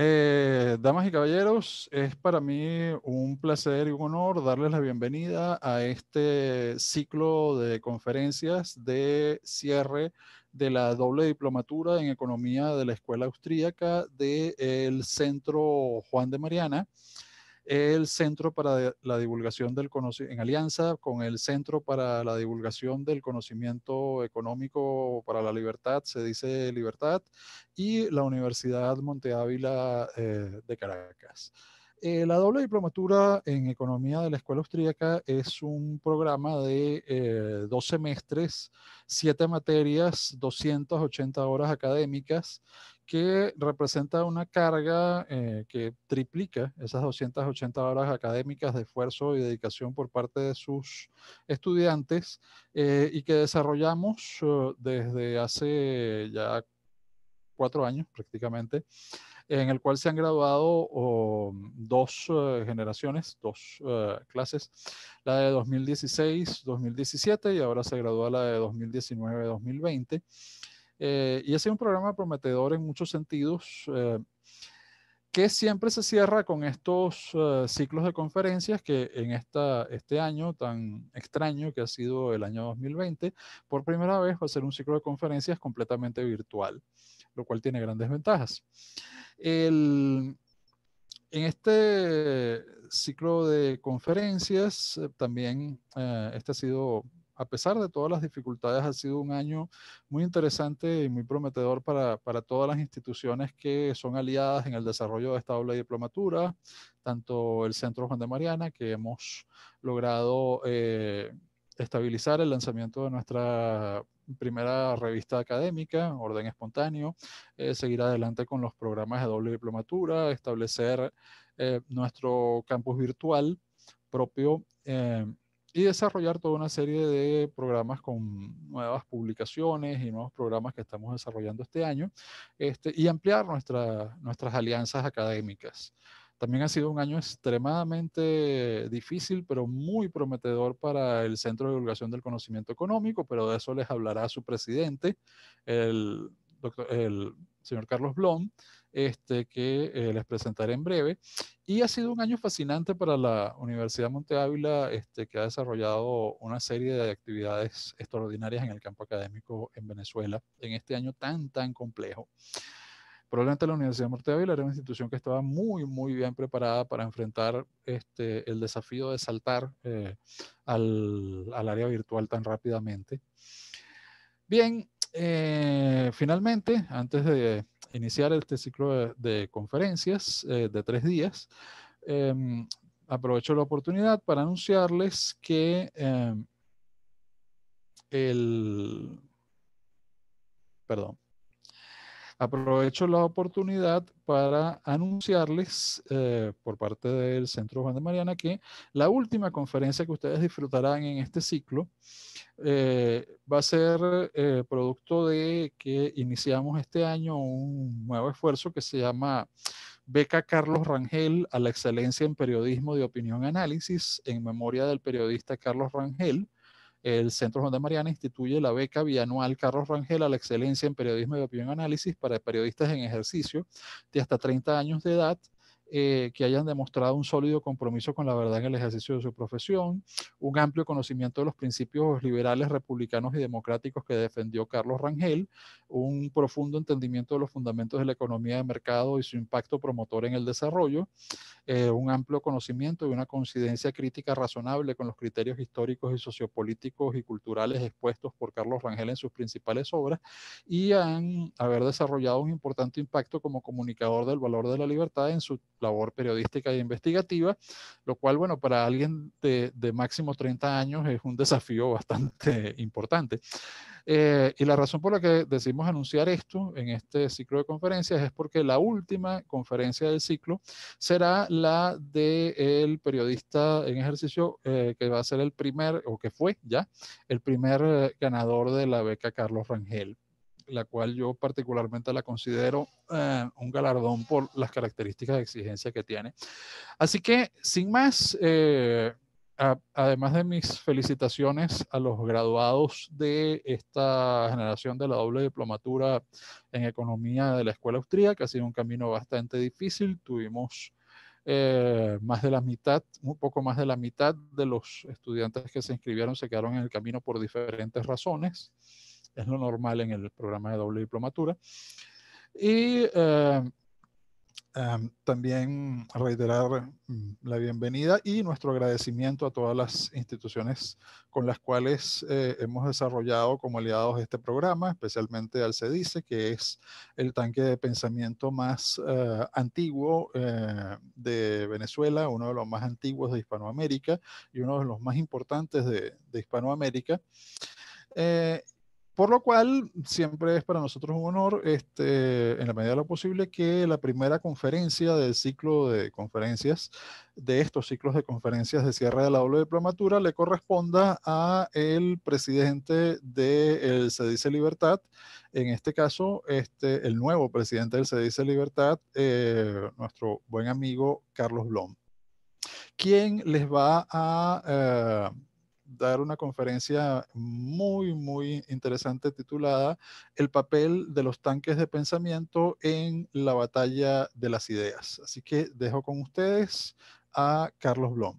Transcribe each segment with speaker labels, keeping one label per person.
Speaker 1: Eh, damas y caballeros, es para mí un placer y un honor darles la bienvenida a este ciclo de conferencias de cierre de la doble diplomatura en economía de la Escuela Austríaca del Centro Juan de Mariana el Centro para la Divulgación del Conocimiento, en alianza con el Centro para la Divulgación del Conocimiento Económico para la Libertad, se dice Libertad, y la Universidad Monte Ávila eh, de Caracas. Eh, la doble diplomatura en economía de la Escuela Austríaca es un programa de eh, dos semestres, siete materias, 280 horas académicas que representa una carga eh, que triplica esas 280 horas académicas de esfuerzo y dedicación por parte de sus estudiantes eh, y que desarrollamos uh, desde hace ya cuatro años prácticamente, en el cual se han graduado oh, dos uh, generaciones, dos uh, clases, la de 2016-2017 y ahora se gradúa la de 2019-2020. Eh, y ese es un programa prometedor en muchos sentidos, eh, que siempre se cierra con estos eh, ciclos de conferencias que en esta, este año tan extraño que ha sido el año 2020, por primera vez va a ser un ciclo de conferencias completamente virtual, lo cual tiene grandes ventajas. en este ciclo de conferencias, también este ha sido a pesar de todas las dificultades, ha sido un año muy interesante y muy prometedor para, todas las instituciones que son aliadas en el desarrollo de esta doble diplomatura, tanto el Centro Juan de Mariana, que hemos logrado eh, estabilizar el lanzamiento de nuestra primera revista académica, Orden Espontáneo, eh, seguir adelante con los programas de doble diplomatura, establecer eh, nuestro campus virtual propio y desarrollar toda una serie de programas con nuevas publicaciones y nuevos programas que estamos desarrollando este año este, y ampliar nuestra, nuestras alianzas académicas. También ha sido un año extremadamente difícil, pero muy prometedor para el Centro de Divulgación del Conocimiento Económico, pero de eso les hablará su presidente, el, doctor, el señor Carlos Blom. Este, que eh, les presentaré en breve. Y ha sido un año fascinante para la Universidad Monte Ávila, este, que ha desarrollado una serie de actividades extraordinarias en el campo académico en Venezuela, en este año tan, tan complejo. Probablemente la Universidad de Monte Ávila era una institución que estaba muy, muy bien preparada para enfrentar este, el desafío de saltar eh, al, área virtual tan rápidamente. Bien, eh, finalmente, antes de iniciar este ciclo de, conferencias eh, de tres días, em, aprovecho la oportunidad para anunciarles que em, el... Perdón. Aprovecho la oportunidad para anunciarles eh, por parte del Centro Juan de Mariana que la última conferencia que ustedes disfrutarán en este ciclo eh, va a ser eh, producto de que iniciamos este año un nuevo esfuerzo que se llama Beca Carlos Rangel a la excelencia en periodismo de opinión análisis en memoria del periodista Carlos Rangel el Centro Juan de Mariana instituye la beca bianual Carlos Rangel a la excelencia en periodismo y opinión análisis para periodistas en ejercicio de hasta 30 años de edad eh, que hayan demostrado un sólido compromiso con la verdad en el ejercicio de su profesión, un amplio conocimiento de los principios liberales, republicanos y democráticos que defendió Carlos Rangel, un profundo entendimiento de los fundamentos de la economía de mercado y su impacto promotor en el desarrollo, eh, un amplio conocimiento y una coincidencia crítica razonable con los criterios históricos y sociopolíticos y culturales expuestos por Carlos Rangel en sus principales obras y han haber desarrollado un importante impacto como comunicador del valor de la libertad en su labor periodística e investigativa, lo cual, bueno, para alguien de, máximo 30 años es un desafío bastante importante. Eh, y la razón por la que decidimos anunciar esto en este ciclo de conferencias es porque la última conferencia del ciclo será la del periodista en ejercicio eh, que va a ser el primer, o que fue ya, el primer eh, ganador de la beca Carlos Rangel la cual yo particularmente la considero eh, un galardón por las características de exigencia que tiene. Así que, sin más, eh, además de mis felicitaciones a los graduados de esta generación de la doble diplomatura en economía de la escuela austríaca, ha sido un camino bastante difícil. Tuvimos... Eh, más de la mitad, un poco más de la mitad de los estudiantes que se inscribieron se quedaron en el camino por diferentes razones es lo normal en el programa de doble diplomatura. Y eh, eh, también reiterar mm, la bienvenida y nuestro agradecimiento a todas las instituciones con las cuales eh, hemos desarrollado como aliados este programa, especialmente al CEDICE, que es el tanque de pensamiento más antiguo de Venezuela, uno de los más antiguos de Hispanoamérica y uno de los más importantes de, de Hispanoamérica. Por lo cual, siempre es para nosotros un honor, este, en la medida de lo posible, que la primera conferencia del ciclo de conferencias, de estos ciclos de conferencias de cierre de la doble diplomatura, le corresponda a el presidente del CEDICE Libertad, en este caso, este, el nuevo presidente del CEDICE Libertad, eh, nuestro buen amigo Carlos Blom, quien les va a... Eh, dar una conferencia muy, muy interesante titulada El papel de los tanques de pensamiento en la batalla de las ideas. Así que dejo con ustedes a Carlos Blom.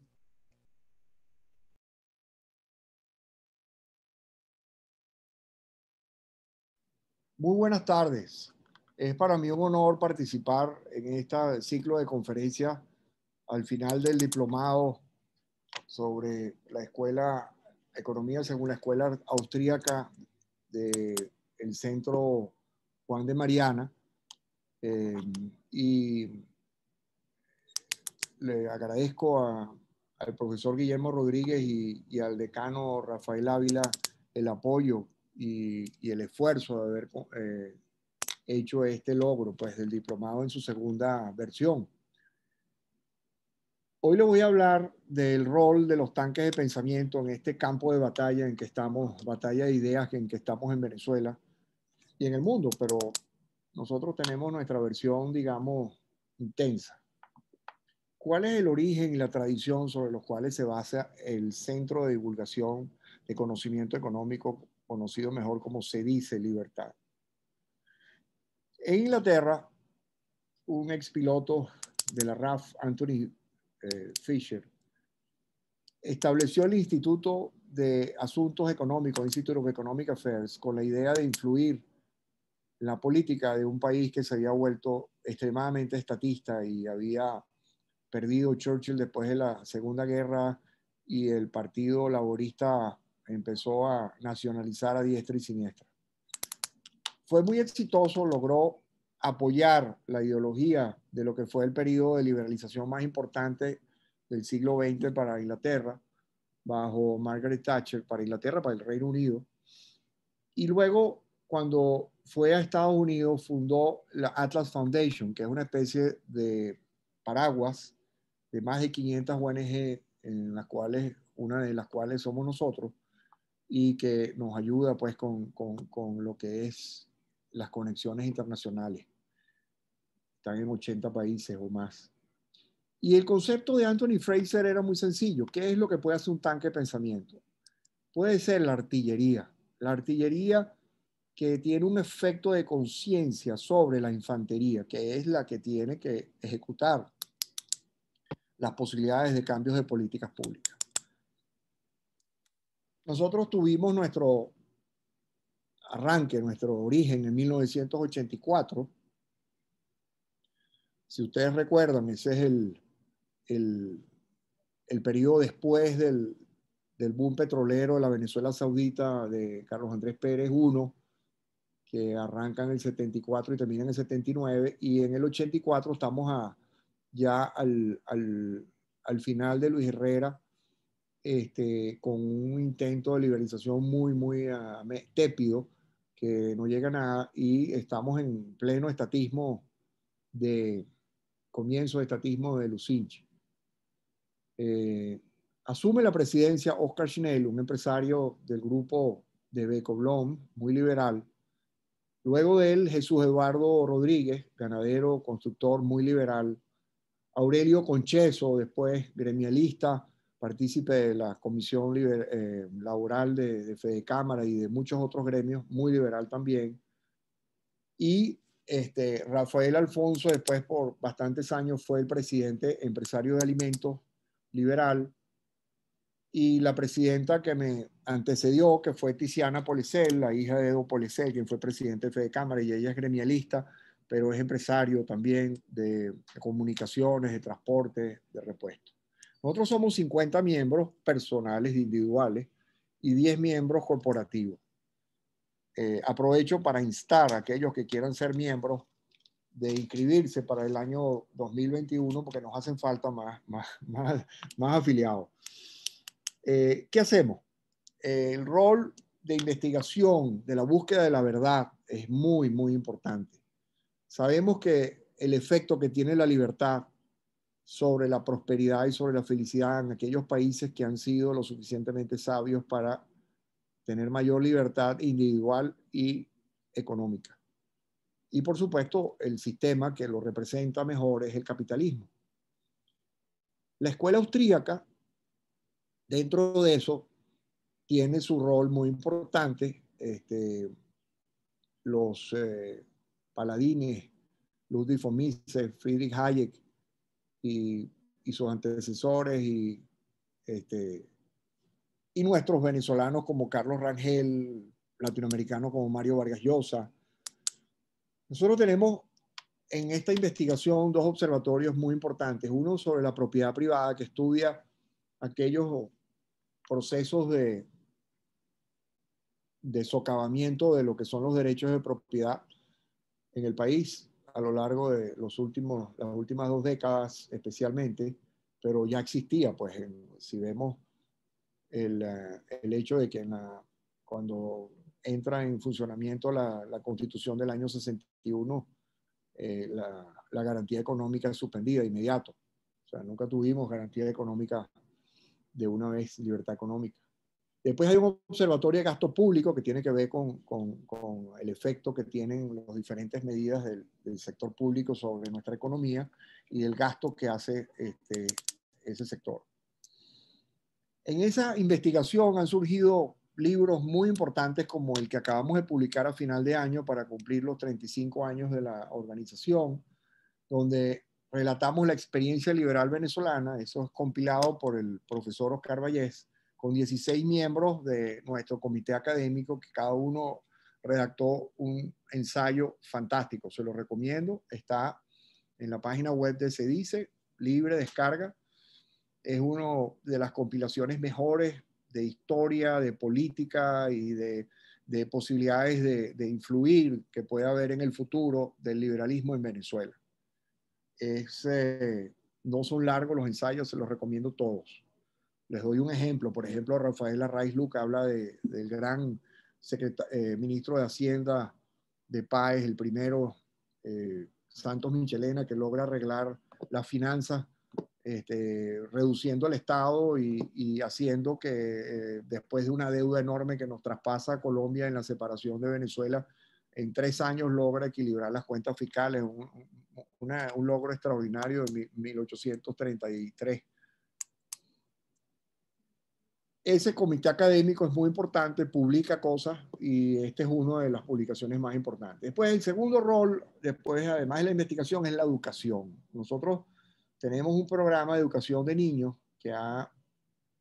Speaker 2: Muy buenas tardes. Es para mí un honor participar en este ciclo de conferencia al final del diplomado sobre la escuela, economía según la escuela austríaca del centro Juan de Mariana. Eh, y le agradezco al profesor Guillermo Rodríguez y, al decano Rafael Ávila el apoyo y, el esfuerzo de haber eh, hecho este logro, pues del diplomado en su segunda versión. Hoy le voy a hablar del rol de los tanques de pensamiento en este campo de batalla en que estamos, batalla de ideas en que estamos en Venezuela y en el mundo, pero nosotros tenemos nuestra versión, digamos, intensa. ¿Cuál es el origen y la tradición sobre los cuales se basa el Centro de Divulgación de Conocimiento Económico, conocido mejor como se dice libertad? En Inglaterra, un ex piloto de la RAF, Anthony eh, Fisher, estableció el Instituto de Asuntos Económicos, Instituto of Economic Affairs, con la idea de influir la política de un país que se había vuelto extremadamente estatista y había perdido Churchill después de la Segunda Guerra y el Partido Laborista empezó a nacionalizar a diestra y siniestra. Fue muy exitoso, logró apoyar la ideología de lo que fue el periodo de liberalización más importante del siglo XX para Inglaterra, bajo Margaret Thatcher, para Inglaterra, para el Reino Unido. Y luego, cuando fue a Estados Unidos, fundó la Atlas Foundation, que es una especie de paraguas de más de 500 ONG, en las cuales, una de las cuales somos nosotros, y que nos ayuda pues con, con lo que es las conexiones internacionales. Están en 80 países o más. Y el concepto de Anthony Fraser era muy sencillo. ¿Qué es lo que puede hacer un tanque de pensamiento? Puede ser la artillería. La artillería que tiene un efecto de conciencia sobre la infantería, que es la que tiene que ejecutar las posibilidades de cambios de políticas públicas. Nosotros tuvimos nuestro arranque, nuestro origen en 1984. Si ustedes recuerdan, ese es el, el, el periodo después del, del, boom petrolero de la Venezuela Saudita de Carlos Andrés Pérez I, que arranca en el 74 y termina en el 79, y en el 84 estamos ya al, al, final de Luis Herrera, este, con un intento de liberalización muy, muy ah, tépido que no llega a nada y estamos en pleno estatismo de comienzo de estatismo de Lucinche. Eh, asume la presidencia Oscar Schnell, un empresario del grupo de Becoblom, muy liberal. Luego de él, Jesús Eduardo Rodríguez, ganadero, constructor, muy liberal. Aurelio Concheso, después gremialista, partícipe de la Comisión eh, Laboral de, de Fede Cámara y de muchos otros gremios, muy liberal también. Y este, Rafael Alfonso, después por bastantes años, fue el presidente empresario de alimentos liberal. Y la presidenta que me antecedió, que fue Tiziana Policel, la hija de Edo Policel, quien fue presidente de Fede Cámara, y ella es gremialista, pero es empresario también de comunicaciones, de transporte, de repuestos. Nosotros somos 50 miembros personales, individuales, y 10 miembros corporativos. Eh, aprovecho para instar a aquellos que quieran ser miembros de inscribirse para el año 2021 porque nos hacen falta más, más, más, más afiliados. Eh, ¿Qué hacemos? el rol de investigación, de la búsqueda de la verdad, es muy, muy importante. Sabemos que el efecto que tiene la libertad sobre la prosperidad y sobre la felicidad en aquellos países que han sido lo suficientemente sabios para tener mayor libertad individual y económica. Y por supuesto, el sistema que lo representa mejor es el capitalismo. La escuela austríaca, dentro de eso, tiene su rol muy importante. Este, los eh, paladines, Ludwig von Mises, Friedrich Hayek, y, sus antecesores este, y, nuestros venezolanos como Carlos Rangel, latinoamericanos como Mario Vargas Llosa. Nosotros tenemos en esta investigación dos observatorios muy importantes. Uno sobre la propiedad privada que estudia aquellos procesos de, de socavamiento de lo que son los derechos de propiedad en el país a lo largo de los últimos, las últimas dos décadas especialmente, pero ya existía, pues si vemos eh, el, hecho de que cuando entra en funcionamiento la, constitución del año 61, eh, la, la, garantía económica es suspendida de inmediato. O sea, nunca tuvimos garantía económica de una vez, libertad económica. Después hay un observatorio de gasto público que tiene que ver con, el efecto que tienen las diferentes medidas del, sector público sobre nuestra economía y el gasto que hace este, ese sector. En esa investigación han surgido libros muy importantes como el que acabamos de publicar a final de año para cumplir los 35 años de la organización, donde relatamos la experiencia liberal venezolana, eso es compilado por el profesor Oscar Vallés, con 16 miembros de nuestro comité académico que cada uno redactó un ensayo fantástico. Se lo recomiendo. Está en la página web de CEDICE, Dice, libre descarga. Es una de las compilaciones mejores de historia, de política y de, posibilidades de, influir que pueda haber en el futuro del liberalismo en Venezuela. Eh, no son largos los ensayos, se los recomiendo todos. Les doy un ejemplo. Por ejemplo, Rafael Arraiz Luca habla del gran eh, ministro de Hacienda de Páez, el primero, eh, Santos Michelena, que logra arreglar las finanzas este, reduciendo el Estado y, haciendo que eh, después de una deuda enorme que nos traspasa a Colombia en la separación de Venezuela, en tres años logra equilibrar las cuentas fiscales, un, un logro extraordinario de 1833 ese comité académico es muy importante, publica cosas y este es una de las publicaciones más importantes. Después, el segundo rol, después, además de la investigación, es la educación. Nosotros tenemos un programa de educación de niños que ha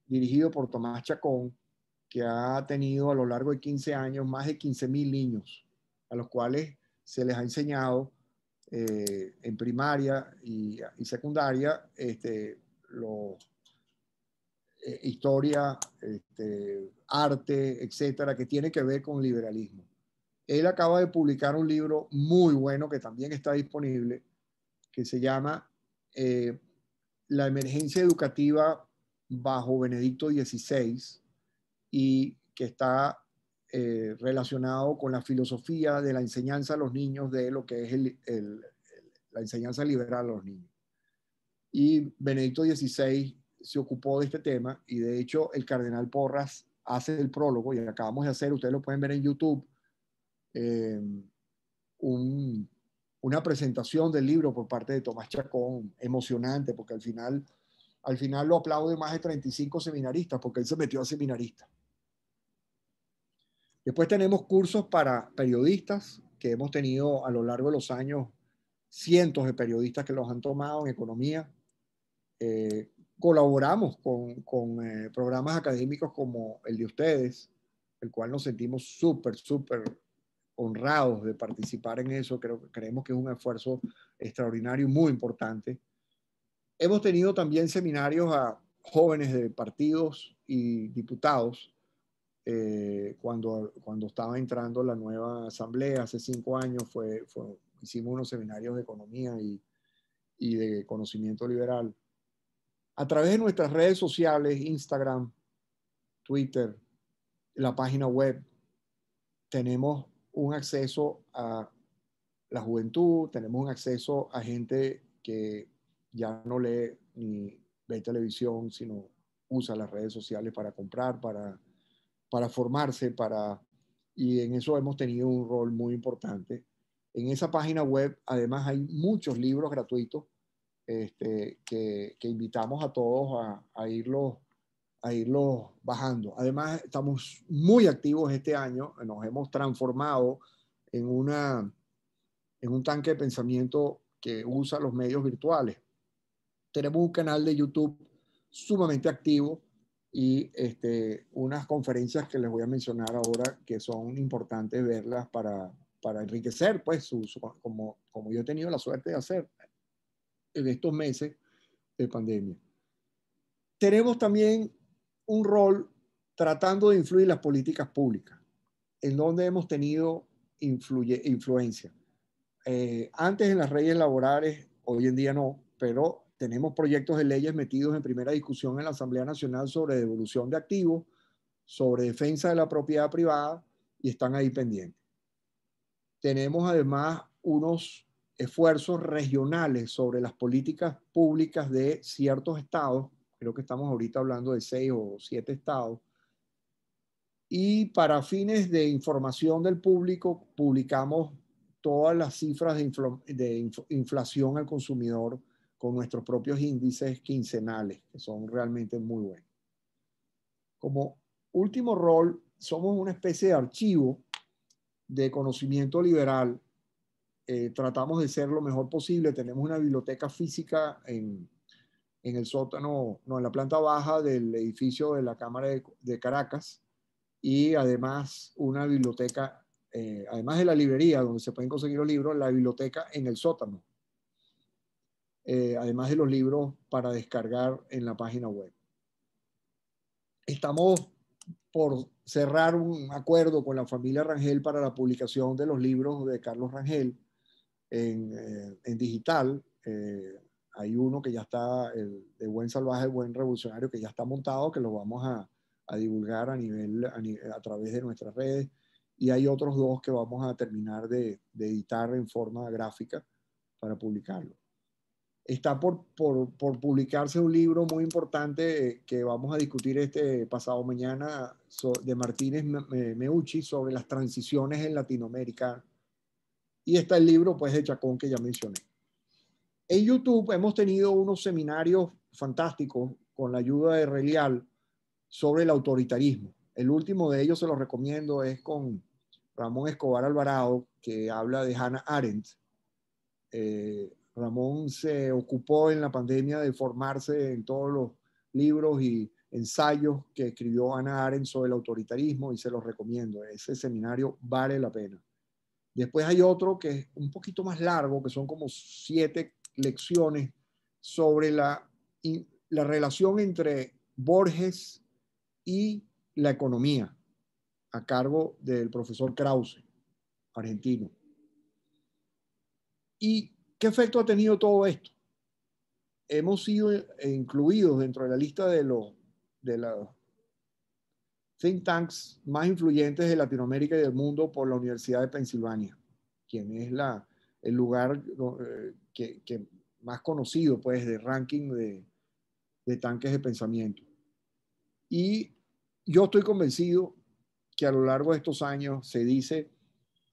Speaker 2: dirigido por Tomás Chacón, que ha tenido a lo largo de 15 años más de 15 mil niños, a los cuales se les ha enseñado eh, en primaria y, y secundaria este, los eh, historia, este, arte, etcétera, que tiene que ver con liberalismo. Él acaba de publicar un libro muy bueno que también está disponible, que se llama eh, La emergencia educativa bajo Benedicto XVI y que está eh, relacionado con la filosofía de la enseñanza a los niños de lo que es la enseñanza liberal a los niños. Y Benedicto XVI se ocupó de este tema y de hecho el cardenal Porras hace el prólogo y acabamos de hacer, ustedes lo pueden ver en YouTube, eh, un, una presentación del libro por parte de Tomás Chacón, emocionante, porque al final, al final lo aplaude más de 35 seminaristas, porque él se metió a seminarista. Después tenemos cursos para periodistas, que hemos tenido a lo largo de los años cientos de periodistas que los han tomado en economía. Eh, colaboramos con, con eh, programas académicos como el de ustedes, el cual nos sentimos súper, súper honrados de participar en eso. Creo, creemos que es un esfuerzo extraordinario, muy importante. Hemos tenido también seminarios a jóvenes de partidos y diputados eh, cuando, cuando estaba entrando la nueva asamblea hace cinco años. Fue, hicimos unos seminarios de economía y, y de conocimiento liberal a través de nuestras redes sociales, Instagram, Twitter, la página web, tenemos un acceso a la juventud, tenemos un acceso a gente que ya no lee ni ve televisión, sino usa las redes sociales para comprar, para, para formarse, para... Y en eso hemos tenido un rol muy importante. En esa página web, además, hay muchos libros gratuitos este, que, invitamos a todos a, a irlos a irlo bajando. Además, estamos muy activos este año, nos hemos transformado en, una, en un tanque de pensamiento que usa los medios virtuales. Tenemos un canal de YouTube sumamente activo y este, unas conferencias que les voy a mencionar ahora que son importantes verlas para, para enriquecer, pues, como, como yo he tenido la suerte de hacer en estos meses de pandemia. Tenemos también un rol tratando de influir las políticas públicas, en donde hemos tenido influye, influencia. Eh, antes en las leyes laborales, hoy en día no, pero tenemos proyectos de leyes metidos en primera discusión en la Asamblea Nacional sobre devolución de activos, sobre defensa de la propiedad privada y están ahí pendientes. Tenemos además unos esfuerzos regionales sobre las políticas públicas de ciertos estados, creo que estamos ahorita hablando de seis o siete estados, y para fines de información del público publicamos todas las cifras de, inflación al consumidor con nuestros propios índices quincenales, que son realmente muy buenos. Como último rol, somos una especie de archivo de conocimiento liberal eh, tratamos de ser lo mejor posible. Tenemos una biblioteca física en, en el sótano, no, en la planta baja del edificio de la Cámara de, Caracas y además una biblioteca, eh, además de la librería donde se pueden conseguir los libros, la biblioteca en el sótano, eh, además de los libros para descargar en la página web. Estamos por cerrar un acuerdo con la familia Rangel para la publicación de los libros de Carlos Rangel eh, en, digital. Eh, hay uno que ya está, el de Buen Salvaje, el Buen Revolucionario, que ya está montado, que lo vamos a, divulgar a, nivel, a, través de nuestras redes. Y hay otros dos que vamos a terminar de, editar en forma gráfica para publicarlo. Está por, por, publicarse un libro muy importante eh, que vamos a discutir este pasado mañana de Martínez Meucci sobre las transiciones en Latinoamérica y está el libro pues de Chacón que ya mencioné. En YouTube hemos tenido unos seminarios fantásticos con la ayuda de Relial sobre el autoritarismo. El último de ellos se los recomiendo es con Ramón Escobar Alvarado, que habla de Hannah Arendt. Eh, Ramón se ocupó en la pandemia de formarse en todos los libros y ensayos que escribió Hannah Arendt sobre el autoritarismo y se los recomiendo. Ese seminario vale la pena. Después hay otro que es un poquito más largo, que son como siete lecciones sobre la, relación entre Borges y la economía, a cargo del profesor Krause, argentino. ¿Y qué efecto ha tenido todo esto? Hemos sido incluidos dentro de la lista de de los think tanks más influyentes de Latinoamérica y del mundo por la Universidad de Pensilvania, quien es la, el lugar eh, que, más conocido pues, de ranking de, de tanques de pensamiento. Y yo estoy convencido que a lo largo de estos años se dice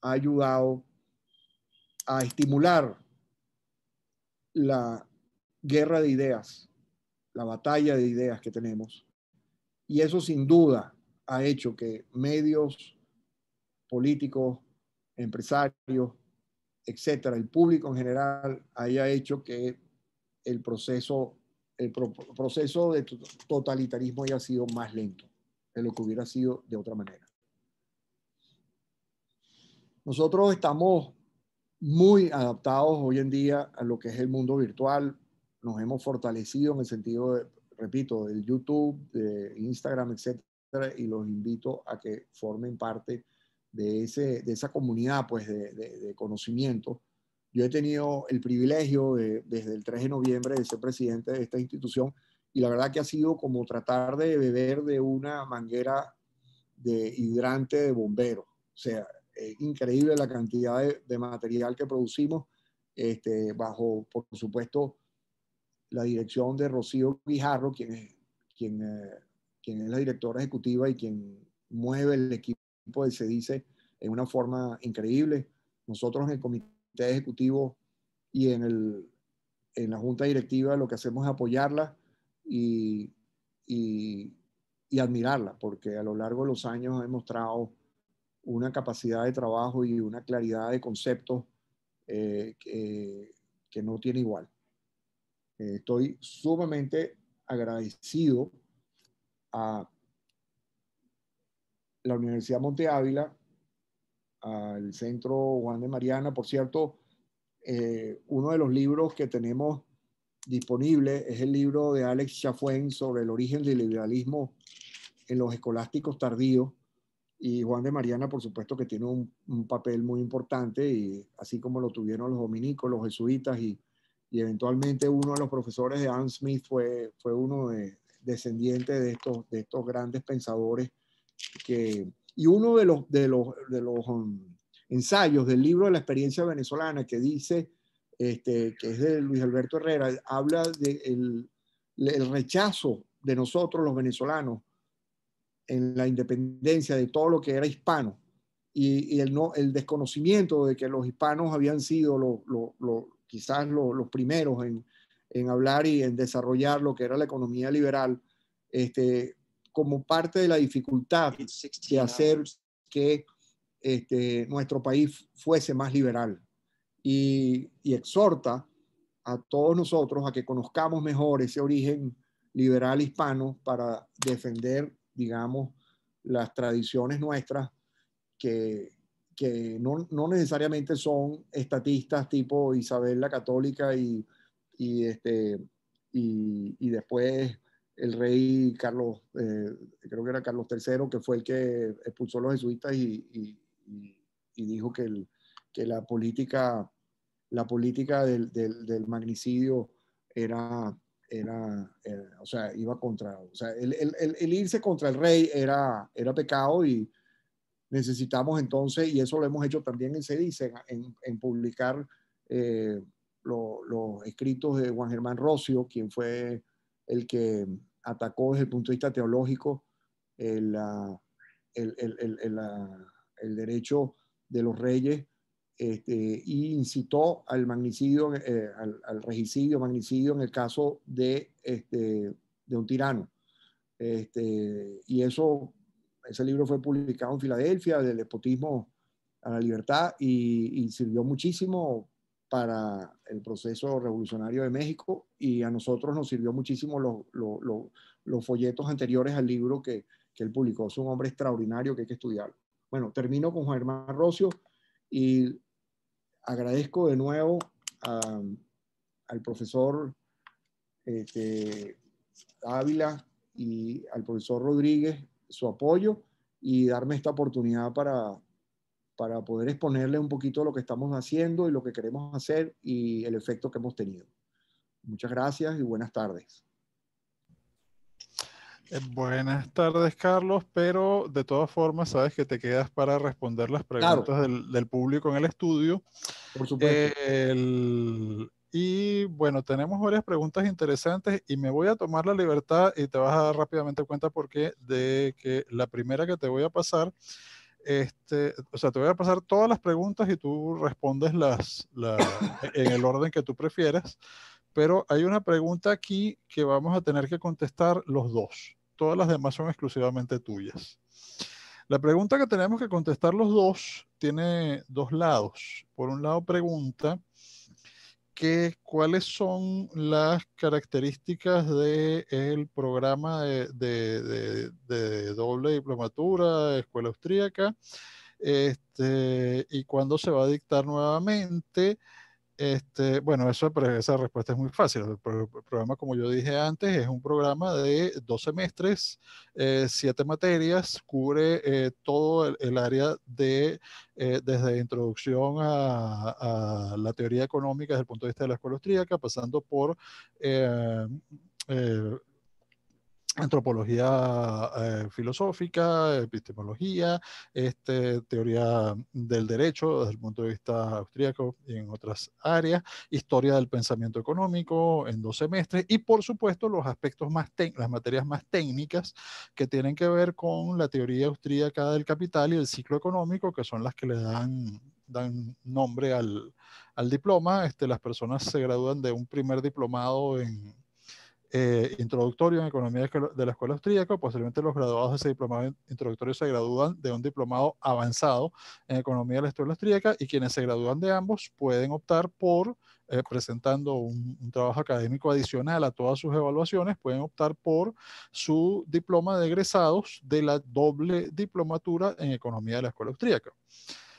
Speaker 2: ha ayudado a estimular la guerra de ideas, la batalla de ideas que tenemos. Y eso sin duda ha hecho que medios, políticos, empresarios, etcétera, el público en general haya hecho que el proceso, el proceso de totalitarismo haya sido más lento de lo que hubiera sido de otra manera. Nosotros estamos muy adaptados hoy en día a lo que es el mundo virtual. Nos hemos fortalecido en el sentido de, repito, del YouTube, de Instagram, etc y los invito a que formen parte de, ese, de esa comunidad pues, de, de, conocimiento. Yo he tenido el privilegio desde el 3 de noviembre de ser presidente de esta institución y la verdad que ha sido como tratar de beber de una manguera de hidrante de bombero. O sea, es increíble la cantidad de, material que producimos este, bajo, por supuesto, la dirección de Rocío Guijarro, quien, es, quien eh, quien es la directora ejecutiva y quien mueve el equipo se dice, en una forma increíble. Nosotros en el comité ejecutivo y en, el, en la junta directiva lo que hacemos es apoyarla y, y, y admirarla, porque a lo largo de los años ha demostrado una capacidad de trabajo y una claridad de conceptos eh, que no tiene igual. estoy sumamente agradecido la Universidad Monte Ávila, al Centro Juan de Mariana. Por cierto, eh, uno de los libros que tenemos disponible es el libro de Alex Chafuén sobre el origen del liberalismo en los escolásticos tardíos. Y Juan de Mariana, por supuesto, que tiene un, papel muy importante, y así como lo tuvieron los dominicos, los jesuitas, y, eventualmente uno de los profesores de Anne Smith fue, fue uno de, descendiente de estos, de estos grandes pensadores. Que, y uno de los, de los, de los um, ensayos del libro de la experiencia venezolana que dice, este, que es de Luis Alberto Herrera, habla del el rechazo de nosotros los venezolanos en la independencia de todo lo que era hispano y, el, no, el desconocimiento de que los hispanos habían sido quizás los primeros en, en hablar y en desarrollar lo que era la economía liberal, este, como parte de la dificultad de hacer que este, nuestro país fuese más liberal. Y, y, exhorta a todos nosotros a que conozcamos mejor ese origen liberal hispano para defender, digamos, las tradiciones nuestras que, que no, no necesariamente son estatistas tipo Isabel la Católica y y, este, y, y después el rey Carlos, eh, creo que era Carlos III, que fue el que expulsó a los jesuitas y, y, dijo que, el, que, la política, la política del, del, magnicidio era, era, eh, o sea, iba contra, o sea, el, el, el, irse contra el rey era, era pecado y necesitamos entonces, y eso lo hemos hecho también en en, en, publicar eh, los escritos de Juan Germán Rocio, quien fue el que atacó desde el punto de vista teológico el, ah, ah, el, derecho de los reyes este, incitó al magnicidio, eh, al, al, regicidio, magnicidio en el caso de, este, de un tirano. Este, y eso, ese libro fue publicado en Filadelfia, del despotismo a la libertad, y, y sirvió muchísimo para el proceso revolucionario de México y a nosotros nos sirvió muchísimo los, folletos anteriores al libro que, que, él publicó. Es un hombre extraordinario que hay que estudiar. Bueno, termino con Juan Germán Rocio y agradezco de nuevo al profesor este, Ávila y al profesor Rodríguez su apoyo y darme esta oportunidad para para poder exponerle un poquito lo que estamos haciendo y lo que queremos hacer y el efecto que hemos tenido. Muchas gracias y buenas tardes.
Speaker 1: Eh, buenas tardes, Carlos, pero de todas formas, sabes que te quedas para responder las preguntas del, público en el estudio. Por supuesto. y bueno, tenemos varias preguntas interesantes y me voy a tomar la libertad y te vas a dar rápidamente cuenta por qué de que la primera que te voy a pasar este, o sea, te voy a pasar todas las preguntas y tú respondes las, en el orden que tú prefieras, pero hay una pregunta aquí que vamos a tener que contestar los dos. Todas las demás son exclusivamente tuyas. La pregunta que tenemos que contestar los dos tiene dos lados. Por un lado pregunta cuáles son las características del programa de, doble diplomatura de escuela austríaca este, y cuándo se va a dictar nuevamente. Este, bueno, eso, esa respuesta es muy fácil. El, programa, como yo dije antes, es un programa de dos semestres, eh, siete materias, cubre eh, todo el, área de eh, desde introducción a, a, la teoría económica desde el punto de vista de la escuela austríaca, pasando por antropología eh, filosófica, epistemología, este, teoría del derecho desde el punto de vista austríaco y en otras áreas, historia del pensamiento económico en dos semestres y por supuesto los aspectos más las materias más técnicas que tienen que ver con la teoría austríaca del capital y el ciclo económico, que son las que le dan dan nombre al, al diploma, este, las personas se gradúan de un primer diplomado en, eh, introductorio en economía de la escuela austríaca, posiblemente los graduados de ese diplomado introductorio se gradúan de un diplomado avanzado en economía de la escuela austríaca y quienes se gradúan de ambos pueden optar por, eh, presentando un, trabajo académico adicional a todas sus evaluaciones, pueden optar por su diploma de egresados de la doble diplomatura en economía de la escuela austríaca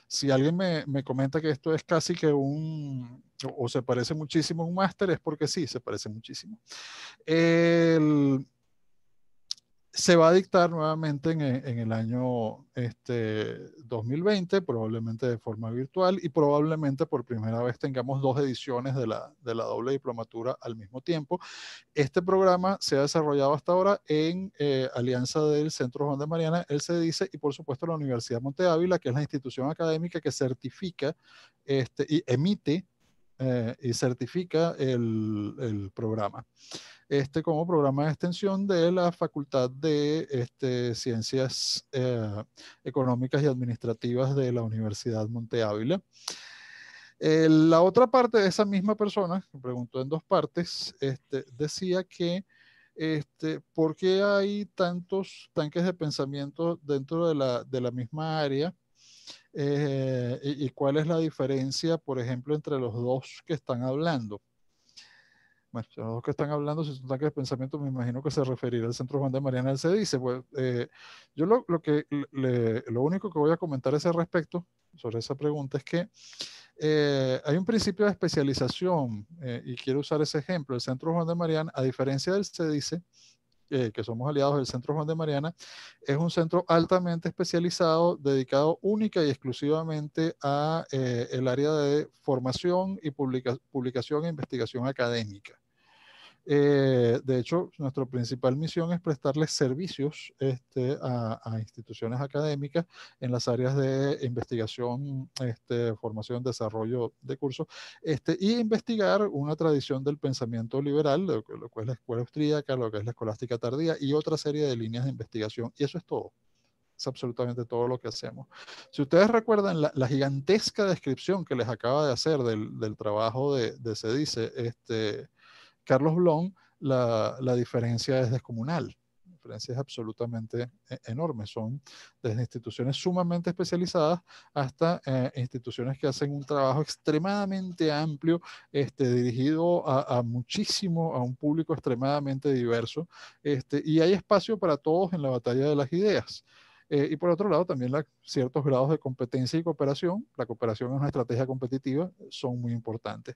Speaker 1: si alguien me, comenta que esto es casi que un, o, se parece muchísimo a un máster, es porque sí, se parece muchísimo. El, se va a dictar nuevamente en, eh, el año este, 2020, probablemente de forma virtual y probablemente por primera vez tengamos dos ediciones de la, de la doble diplomatura al mismo tiempo. Este programa se ha desarrollado hasta ahora en eh, alianza del Centro Juan de Mariana, el se dice, y por supuesto la Universidad Monte Ávila, que es la institución académica que certifica este, y emite eh, y certifica el, programa. Este como programa de extensión de la Facultad de este, Ciencias eh, Económicas y Administrativas de la Universidad Monte Ávila. la otra parte de esa misma persona, que preguntó en dos partes, este, decía que este, ¿por qué hay tantos tanques de pensamiento dentro de la misma área? Eh, y, cuál es la diferencia, por ejemplo, entre los dos que están hablando. Bueno, los dos que están hablando, si son tanques de pensamiento, me imagino que se referirá al Centro Juan de Mariana. al se pues, eh, yo lo, que, lo único que voy a comentar a ese respecto, sobre esa pregunta, es que eh, hay un principio de especialización, y quiero usar ese ejemplo. El Centro Juan de Mariana, a diferencia del se eh, que somos aliados del Centro Juan de Mariana, es un centro altamente especializado dedicado única y exclusivamente a eh, el área de formación y publicación e investigación académica. Eh, de hecho, nuestra principal misión es prestarles servicios este, a, instituciones académicas en las áreas de investigación, este, formación, desarrollo de cursos, este, y investigar una tradición del pensamiento liberal, lo, que es la escuela austríaca, lo que es la escolástica tardía y otra serie de líneas de investigación. Y eso es todo es absolutamente todo lo que hacemos. Si ustedes recuerdan la, gigantesca descripción que les acaba de hacer del, trabajo de, de, Se dice, este, Carlos Blon, la, diferencia es descomunal. La diferencia es absolutamente eh, enorme. Son desde instituciones sumamente especializadas hasta eh, instituciones que hacen un trabajo extremadamente amplio, este, dirigido a, muchísimo, a un público extremadamente diverso. Este, y hay espacio para todos en la batalla de las ideas. Eh, y por otro lado, también ciertos grados de competencia y cooperación, la cooperación es una estrategia competitiva, son muy importantes.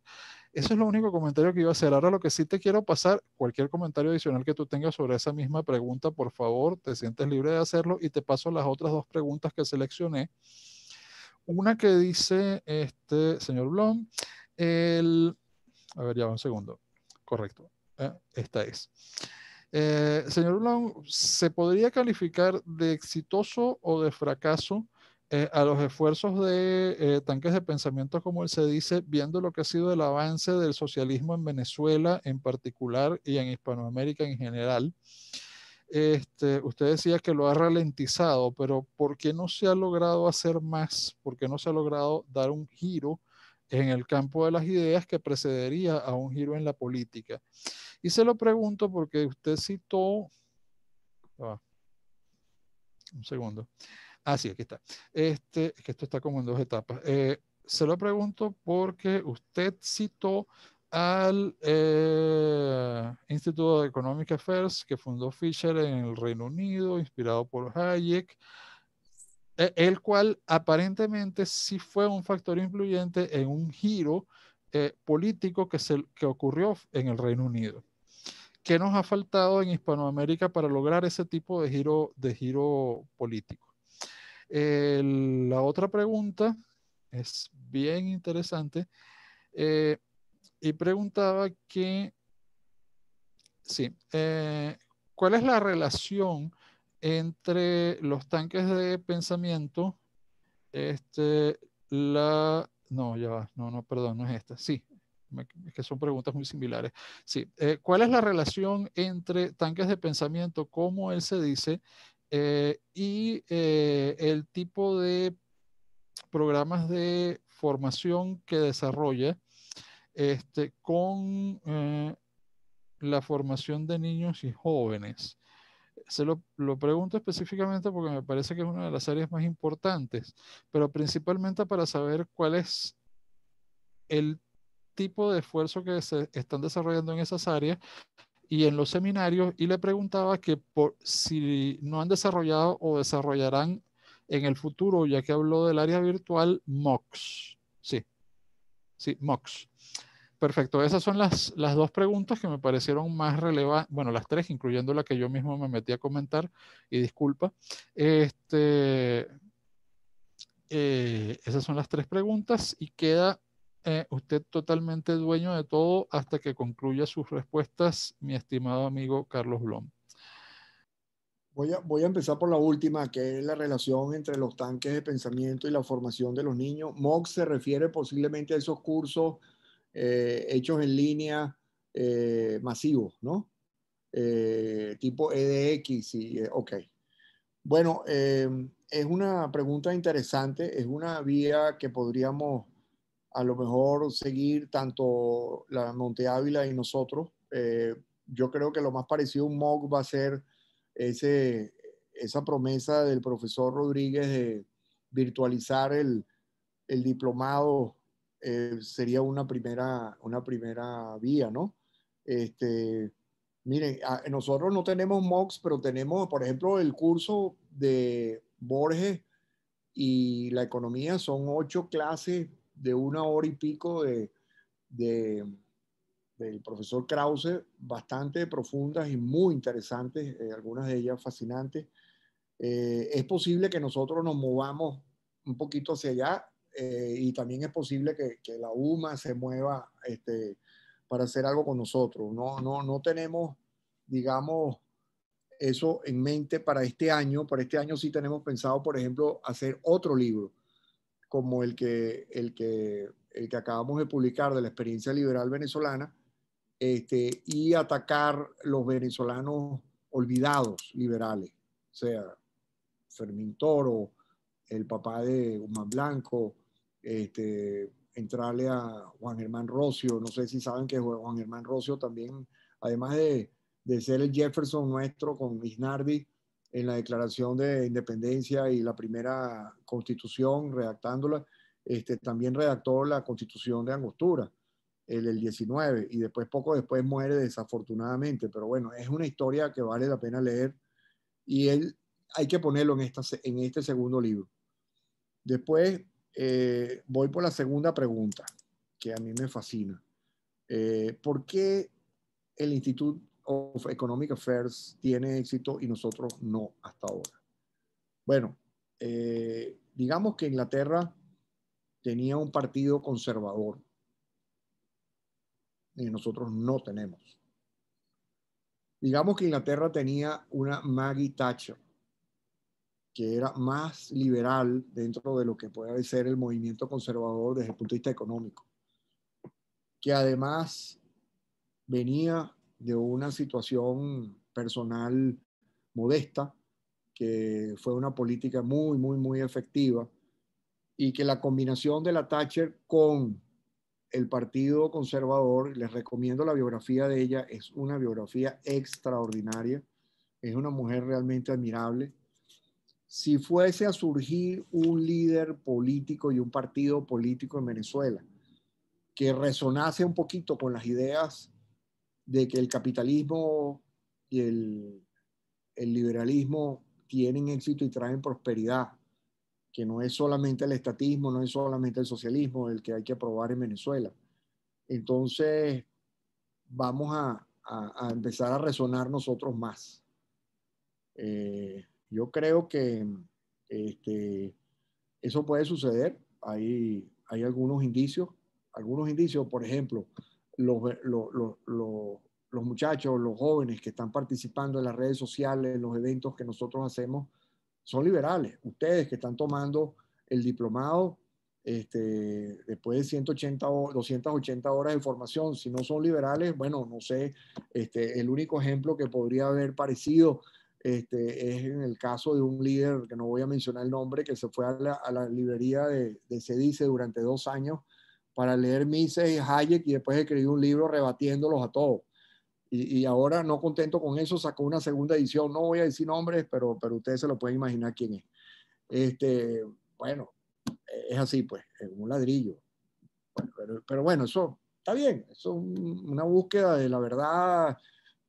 Speaker 1: Ese es lo único comentario que iba a hacer. Ahora lo que sí te quiero pasar, cualquier comentario adicional que tú tengas sobre esa misma pregunta, por favor, te sientes libre de hacerlo y te paso las otras dos preguntas que seleccioné. Una que dice este señor Blom, el... A ver, ya un segundo. Correcto. Eh, esta es. Eh, señor Long, ¿se podría calificar de exitoso o de fracaso eh, a los esfuerzos de eh, tanques de pensamiento, como él se dice, viendo lo que ha sido el avance del socialismo en Venezuela en particular y en Hispanoamérica en general? Este, usted decía que lo ha ralentizado, pero ¿por qué no se ha logrado hacer más? ¿Por qué no se ha logrado dar un giro en el campo de las ideas que precedería a un giro en la política? Y se lo pregunto porque usted citó... Ah, un segundo. Ah, sí, aquí está. Este, que esto está como en dos etapas. Eh, se lo pregunto porque usted citó al eh, Instituto de Economic Affairs que fundó Fisher en el Reino Unido, inspirado por Hayek, e, el cual aparentemente sí fue un factor influyente en un giro eh, político que, que ocurrió en el Reino Unido. ¿Qué nos ha faltado en Hispanoamérica para lograr ese tipo de giro, de giro político? la otra pregunta es bien interesante. Eh, y preguntaba que, sí, eh, ¿cuál es la relación entre los tanques de pensamiento, este, la, no, ya va, no, no, perdón, no es esta, sí, que son preguntas muy similares. Sí. Eh, ¿Cuál es la relación entre tanques de pensamiento, como él se dice, eh, y eh, el tipo de programas de formación que desarrolla este, con la formación de niños y jóvenes? se lo, lo, pregunto específicamente porque me parece que es una de las áreas más importantes, pero principalmente para saber cuál es el tipo de esfuerzo que se están desarrollando en esas áreas y en los seminarios y le preguntaba que por, si no han desarrollado o desarrollarán en el futuro, ya que habló del área virtual, MOX. Sí, sí, MOX. Perfecto, esas son las, las dos preguntas que me parecieron más relevantes, bueno, las tres, incluyendo la que yo mismo me metí a comentar, y disculpa. Este, eh, esas son las tres preguntas y queda eh, usted totalmente dueño de todo hasta que concluya sus respuestas, mi estimado amigo Carlos Blom.
Speaker 2: Voy a, voy a empezar por la última, que es la relación entre los tanques de pensamiento y la formación de los niños. MOOC se refiere posiblemente a esos cursos eh, hechos en línea eh, masivos, ¿no? tipo EDX y, ok. Bueno, es una pregunta interesante, es una vía que podríamos a lo mejor seguir tanto la Monte Ávila y nosotros. Eh, yo creo que lo más parecido a un MOOC va a ser ese, esa promesa del profesor Rodríguez de virtualizar el, diplomado. Eh, sería una primera, una primera vía, ¿no? Este, miren, nosotros no tenemos MOOCs, pero tenemos, por ejemplo, el curso de Borges y la economía, son ocho clases de una hora y pico de, del profesor Krause, bastante profundas y muy interesantes, eh, algunas de ellas fascinantes. Eh, es posible que nosotros nos movamos un poquito hacia allá eh, y también es posible que, la UMA se mueva este, para hacer algo con nosotros. No, no, no tenemos, digamos, eso en mente para este año. Para este año sí tenemos pensado, por ejemplo, hacer otro libro como el que, el que, el que acabamos de publicar de la experiencia liberal venezolana, este, y atacar los venezolanos olvidados liberales, o sea, Fermín Toro, el papá de Guzmán Blanco, este, entrarle a Juan Germán Rocio, no sé si saben que Juan Germán Rocio también, además de, de ser el Jefferson nuestro con Isnardi, en la Declaración de Independencia y la primera constitución, redactándola, este, también redactó la constitución de Angostura, el, el 19, y después, poco después, muere desafortunadamente. Pero bueno, es una historia que vale la pena leer y él, hay que ponerlo en, esta, en este segundo libro. Después eh, voy por la segunda pregunta, que a mí me fascina. Eh, ¿Por qué el Instituto of Economic Affairs tiene éxito y nosotros no hasta ahora. Bueno, eh, digamos que Inglaterra tenía un partido conservador y eh, nosotros no tenemos. Digamos que Inglaterra tenía una Maggie Thatcher, que era más liberal dentro de lo que puede ser el movimiento conservador desde el punto de vista económico, que además venía de una situación personal modesta, que fue una política muy, muy, muy efectiva, y que la combinación de la Thatcher con el Partido Conservador, les recomiendo la biografía de ella, es una biografía extraordinaria, es una mujer realmente admirable. Si fuese a surgir un líder político y un partido político en Venezuela que resonase un poquito con las ideas de que el capitalismo y el, liberalismo tienen éxito y traen prosperidad, que no es solamente el estatismo, no es solamente el socialismo el que hay que aprobar en Venezuela. Entonces, vamos a, a, empezar a resonar nosotros más. Eh, yo creo que este, eso puede suceder. Hay, hay algunos indicios, algunos indicios, por ejemplo, los, los, los, los muchachos, los jóvenes que están participando en las redes sociales, en los eventos que nosotros hacemos, son liberales. Ustedes que están tomando el diplomado, este, después de 180 o 280 horas de formación, si no son liberales, bueno, no sé, este, el único ejemplo que podría haber parecido este, es en el caso de un líder, que no voy a mencionar el nombre, que se fue a la, a la librería de, de Cedice durante dos años para leer Mises y Hayek y después escribió un libro rebatiéndolos a todos. Y, ahora, no contento con eso, sacó una segunda edición. No voy a decir nombres, pero, pero ustedes se lo pueden imaginar quién es. Este, bueno, es así, pues, un ladrillo. pero, bueno, eso está bien. es una búsqueda de la verdad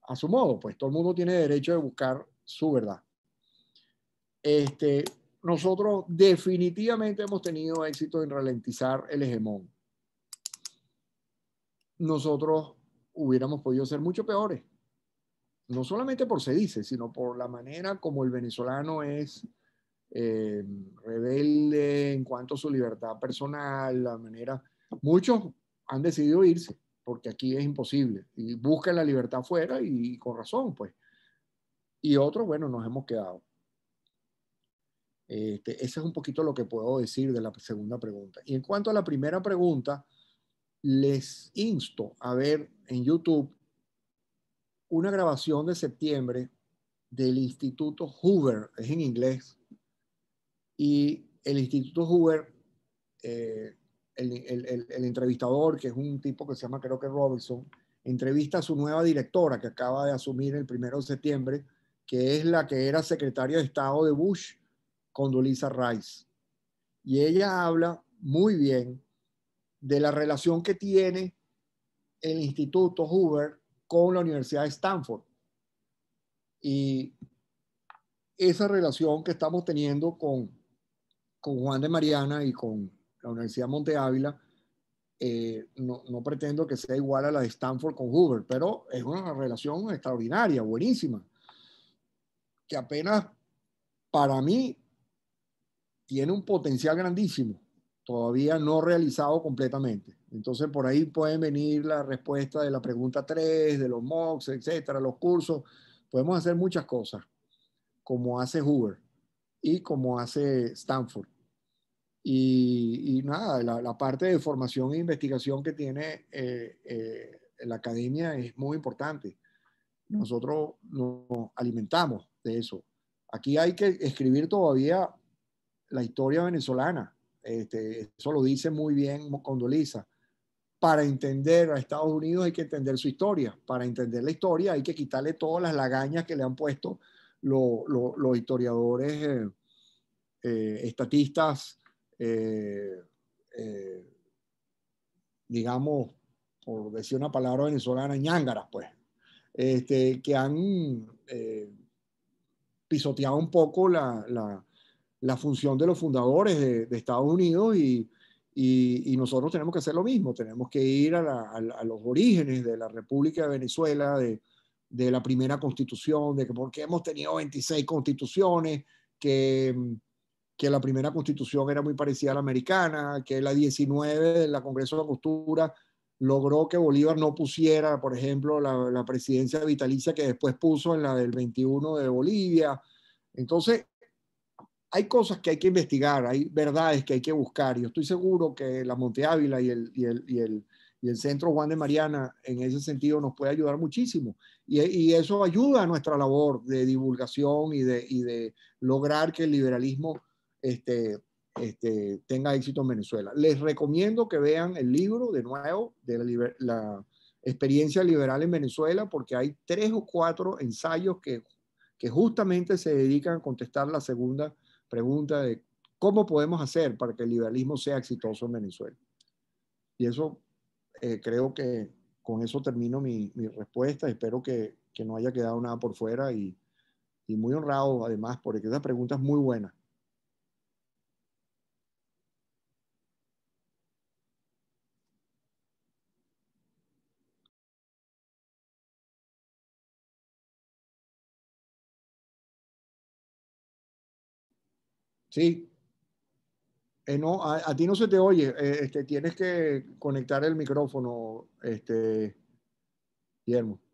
Speaker 2: a su modo, pues todo el mundo tiene derecho de buscar su verdad. Este, nosotros definitivamente hemos tenido éxito en ralentizar el hegemón nosotros hubiéramos podido ser mucho peores. No solamente por se dice, sino por la manera como el venezolano es eh, rebelde en cuanto a su libertad personal, la manera... Muchos han decidido irse porque aquí es imposible y buscan la libertad fuera y, con razón, pues. Y otros, bueno, nos hemos quedado. Este, ese es un poquito lo que puedo decir de la segunda pregunta. Y en cuanto a la primera pregunta, les insto a ver en YouTube una grabación de septiembre del Instituto Hoover, es en inglés, y el Instituto Hoover, eh, el, entrevistador, que es un tipo que se llama creo que Robinson, entrevista a su nueva directora que acaba de asumir el primero de septiembre, que es la que era secretaria de Estado de Bush, Condoleezza Rice. Y ella habla muy bien de la relación que tiene el Instituto Hoover con la Universidad de Stanford. Y esa relación que estamos teniendo con, con Juan de Mariana y con la Universidad Monte Ávila, eh, no, no, pretendo que sea igual a la de Stanford con Hoover, pero es una relación extraordinaria, buenísima, que apenas para mí tiene un potencial grandísimo todavía no realizado completamente. Entonces, por ahí pueden venir la respuesta de la pregunta 3, de los mocks, etcétera, los cursos. Podemos hacer muchas cosas, como hace Hoover y como hace Stanford. Y, nada, la, parte de formación e investigación que tiene eh, eh, la academia es muy importante. Nosotros nos alimentamos de eso. Aquí hay que escribir todavía la historia venezolana este, eso lo dice muy bien Condoliza, Para entender a Estados Unidos hay que entender su historia. Para entender la historia hay que quitarle todas las lagañas que le han puesto los historiadores eh, eh, estatistas, eh, digamos, por decir una palabra venezolana, ñángaras, pues, este, que han pisoteado un poco la la función de los fundadores de, Estados Unidos y, nosotros tenemos que hacer lo mismo, tenemos que ir a, los orígenes de la República de Venezuela, de, la primera constitución, de que porque hemos tenido 26 constituciones, que, que la primera constitución era muy parecida a la americana, que la 19 del Congreso de la Costura logró que Bolívar no pusiera, por ejemplo, la, la presidencia vitalicia que después puso en la del 21 de Bolivia. Entonces, hay cosas que hay que investigar, hay verdades que hay que buscar. Yo estoy seguro que la Monte Ávila y el, y el, y el, y el Centro Juan de Mariana en ese sentido nos puede ayudar muchísimo. Y, e, eso ayuda a nuestra labor de divulgación y de, de lograr que el liberalismo este, este, tenga éxito en Venezuela. Les recomiendo que vean el libro de nuevo de la, la experiencia liberal en Venezuela porque hay tres o cuatro ensayos que, que justamente se dedican a contestar la segunda pregunta de cómo podemos hacer para que el liberalismo sea exitoso en Venezuela. Y eso eh, creo que con eso termino mi, respuesta. Espero que, no haya quedado nada por fuera y, muy honrado además porque esa pregunta es muy buena. Sí. Eh, no, a, ti no se te oye. Eh, este, tienes que conectar el micrófono, este, Guillermo.